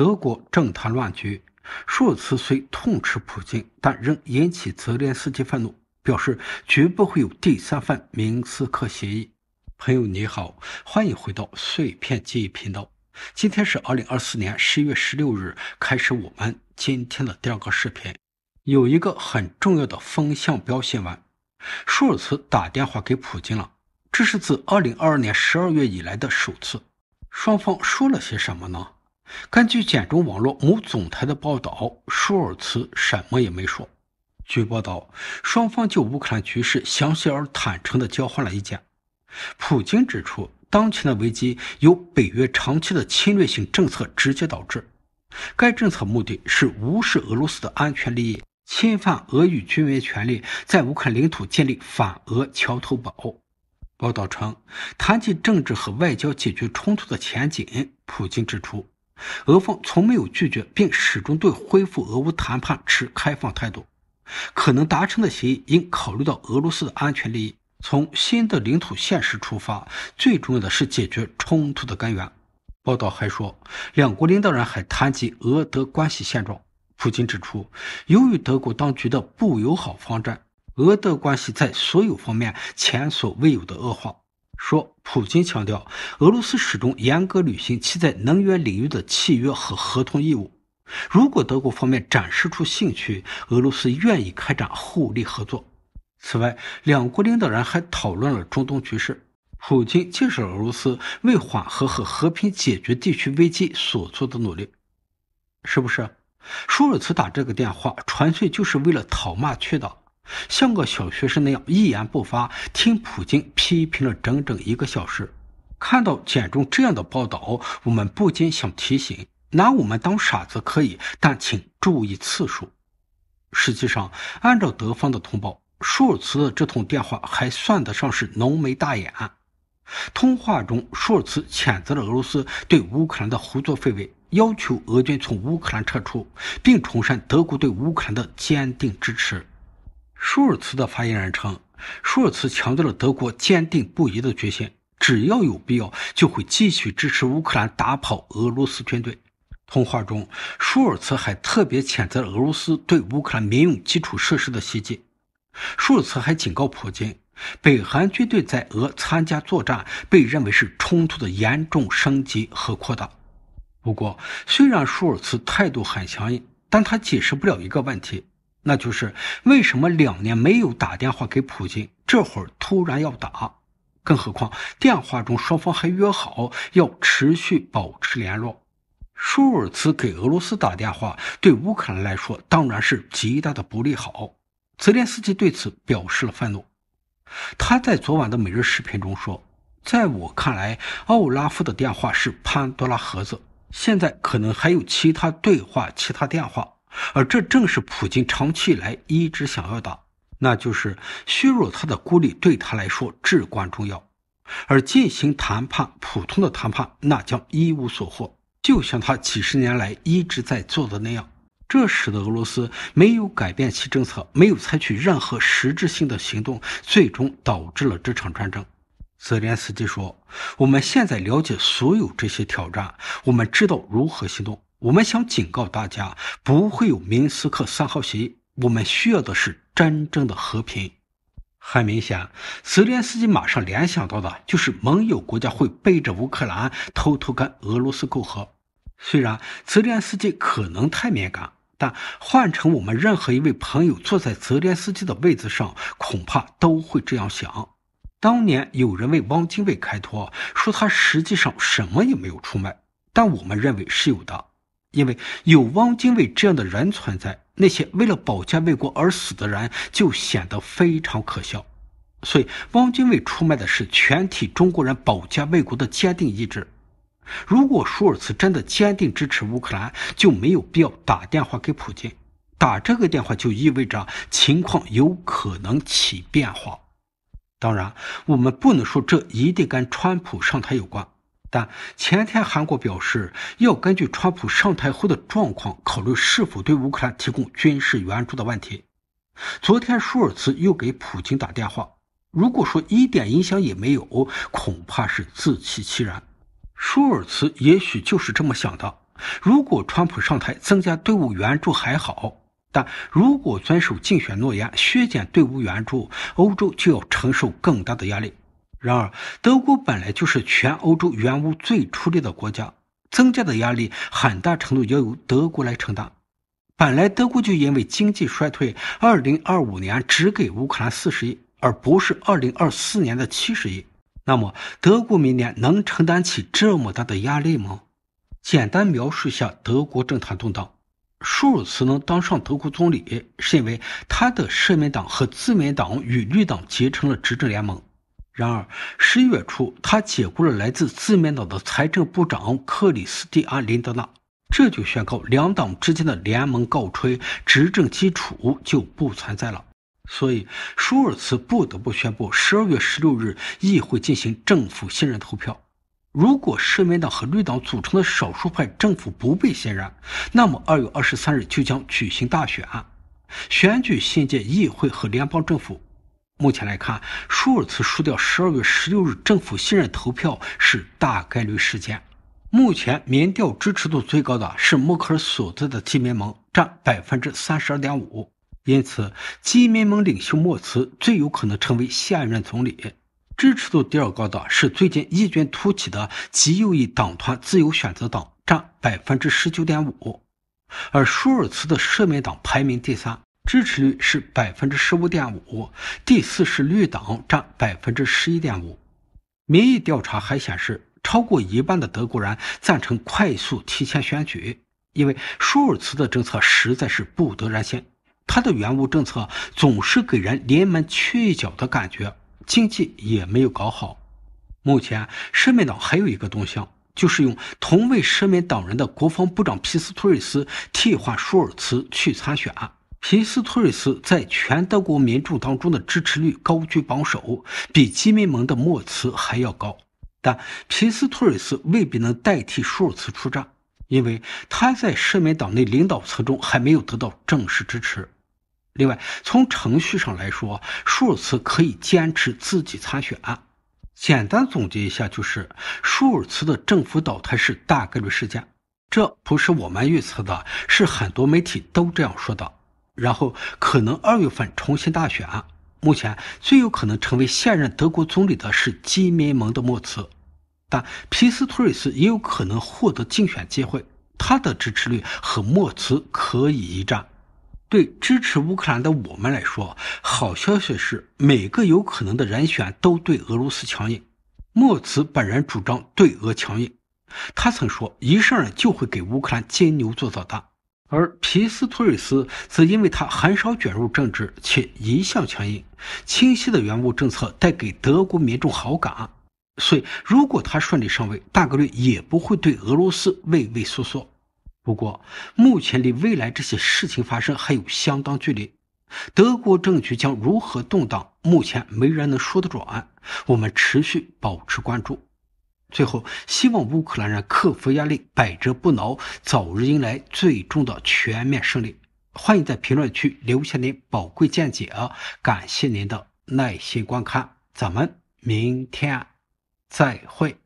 德国政坛乱局，舒尔茨虽痛斥普京，但仍引起泽连斯基愤怒，表示绝不会有第三份明斯克协议。朋友你好，欢迎回到碎片记忆频道。今天是二零二四年十一月十六日，开始我们今天的第二个视频。有一个很重要的风向标新闻，舒尔茨打电话给普京了，这是自二零二二年十二月以来的首次。双方说了些什么呢？根据简中网络某总台的报道，舒尔茨什么也没说。据报道，双方就乌克兰局势详细而坦诚地交换了意见。普京指出，当前的危机由北约长期的侵略性政策直接导致，该政策目的是无视俄罗斯的安全利益，侵犯俄语居民权利，在乌克兰领土建立反俄桥头堡。报道称，谈及政治和外交解决冲突的前景，普京指出。俄方从没有拒绝，并始终对恢复俄乌谈判持开放态度。可能达成的协议应考虑到俄罗斯的安全利益，从新的领土现实出发，最重要的是解决冲突的根源。报道还说，两国领导人还谈及俄德关系现状。普京指出，由于德国当局的不友好方针，俄德关系在所有方面前所未有的恶化。说，普京强调，俄罗斯始终严格履行其在能源领域的契约和合同义务。如果德国方面展示出兴趣，俄罗斯愿意开展互利合作。此外，两国领导人还讨论了中东局势。普京介绍了俄罗斯为缓和和和平解决地区危机所做的努力。是不是？舒尔茨打这个电话纯粹就是为了讨骂去的？像个小学生那样一言不发，听普京批评了整整一个小时。看到简中这样的报道，我们不禁想提醒：拿我们当傻子可以，但请注意次数。实际上，按照德方的通报，舒尔茨的这通电话还算得上是浓眉大眼。通话中，舒尔茨谴责了俄罗斯对乌克兰的胡作非为，要求俄军从乌克兰撤出，并重申德国对乌克兰的坚定支持。舒尔茨的发言人称，舒尔茨强调了德国坚定不移的决心，只要有必要，就会继续支持乌克兰打跑俄罗斯军队。通话中，舒尔茨还特别谴责俄罗斯对乌克兰民用基础设施的袭击。舒尔茨还警告普京，北韩军队在俄参加作战被认为是冲突的严重升级和扩大。不过，虽然舒尔茨态度很强硬，但他解释不了一个问题。那就是为什么两年没有打电话给普京，这会儿突然要打，更何况电话中双方还约好要持续保持联络。舒尔茨给俄罗斯打电话，对乌克兰来说当然是极大的不利。好，泽连斯基对此表示了愤怒。他在昨晚的每日视频中说：“在我看来，奥拉夫的电话是潘多拉盒子，现在可能还有其他对话，其他电话。”而这正是普京长期以来一直想要的，那就是削弱他的孤立，对他来说至关重要。而进行谈判，普通的谈判，那将一无所获，就像他几十年来一直在做的那样。这使得俄罗斯没有改变其政策，没有采取任何实质性的行动，最终导致了这场战争。泽连斯基说：“我们现在了解所有这些挑战，我们知道如何行动。”我们想警告大家，不会有明斯克三号协议。我们需要的是真正的和平。很明显，泽连斯基马上联想到的就是盟友国家会背着乌克兰偷偷跟俄罗斯媾和。虽然泽连斯基可能太敏感，但换成我们任何一位朋友坐在泽连斯基的位置上，恐怕都会这样想。当年有人为汪精卫开脱，说他实际上什么也没有出卖，但我们认为是有的。因为有汪精卫这样的人存在，那些为了保家卫国而死的人就显得非常可笑。所以，汪精卫出卖的是全体中国人保家卫国的坚定意志。如果舒尔茨真的坚定支持乌克兰，就没有必要打电话给普京。打这个电话就意味着情况有可能起变化。当然，我们不能说这一定跟川普上台有关。但前天，韩国表示要根据川普上台后的状况，考虑是否对乌克兰提供军事援助的问题。昨天，舒尔茨又给普京打电话。如果说一点影响也没有，恐怕是自欺欺人。舒尔茨也许就是这么想的：如果川普上台增加队伍援助还好，但如果遵守竞选诺言削减队伍援助，欧洲就要承受更大的压力。然而，德国本来就是全欧洲援助最出力的国家，增加的压力很大程度要由德国来承担。本来德国就因为经济衰退，2025年只给乌克兰40亿，而不是2024年的70亿。那么，德国明年能承担起这么大的压力吗？简单描述一下德国政坛动荡：舒尔茨能当上德国总理，是因为他的社民党和自民党与绿党结成了执政联盟。然而，十一月初，他解雇了来自自民党的财政部长克里斯蒂安·林德纳，这就宣告两党之间的联盟告吹，执政基础就不存在了。所以，舒尔茨不得不宣布，十二月十六日议会进行政府信任投票。如果社民党和绿党组成的少数派政府不被信任，那么二月二十三日就将举行大选，选举新届议会和联邦政府。目前来看，舒尔茨输掉十二月十六日政府信任投票是大概率事件。目前民调支持度最高的是默克尔所在的基民盟，占百分之三十二点五。因此，基民盟领袖默茨最有可能成为下一任总理。支持度第二高的是最近异军突起的极右翼党团自由选择党，占百分之十九点五。而舒尔茨的社民党排名第三。支持率是百分之十五点五，第四是绿党占百分之十一点五。民意调查还显示，超过一半的德国人赞成快速提前选举，因为舒尔茨的政策实在是不得人心。他的原物政策总是给人临门缺一脚的感觉，经济也没有搞好。目前，社民党还有一个动向，就是用同为社民党人的国防部长皮斯托瑞斯替换舒尔茨去参选。皮斯托瑞斯在全德国民众当中的支持率高居榜首，比基民盟的莫茨还要高。但皮斯托瑞斯未必能代替舒尔茨出战，因为他在社民党内领导层中还没有得到正式支持。另外，从程序上来说，舒尔茨可以坚持自己参选。简单总结一下，就是舒尔茨的政府倒台是大概率事件。这不是我们预测的，是很多媒体都这样说的。然后可能二月份重新大选。目前最有可能成为现任德国总理的是基民盟的默茨，但皮斯托瑞斯也有可能获得竞选机会。他的支持率和默茨可以一战。对支持乌克兰的我们来说，好消息是每个有可能的人选都对俄罗斯强硬。莫茨本人主张对俄强硬，他曾说一上任就会给乌克兰金牛座导弹。而皮斯托瑞斯则因为他很少卷入政治，且一向强硬、清晰的原物政策带给德国民众好感，所以如果他顺利上位，大概率也不会对俄罗斯畏畏缩缩。不过，目前离未来这些事情发生还有相当距离，德国政局将如何动荡，目前没人能说得准。我们持续保持关注。最后，希望乌克兰人克服压力，百折不挠，早日迎来最终的全面胜利。欢迎在评论区留下您宝贵见解啊！感谢您的耐心观看，咱们明天再会。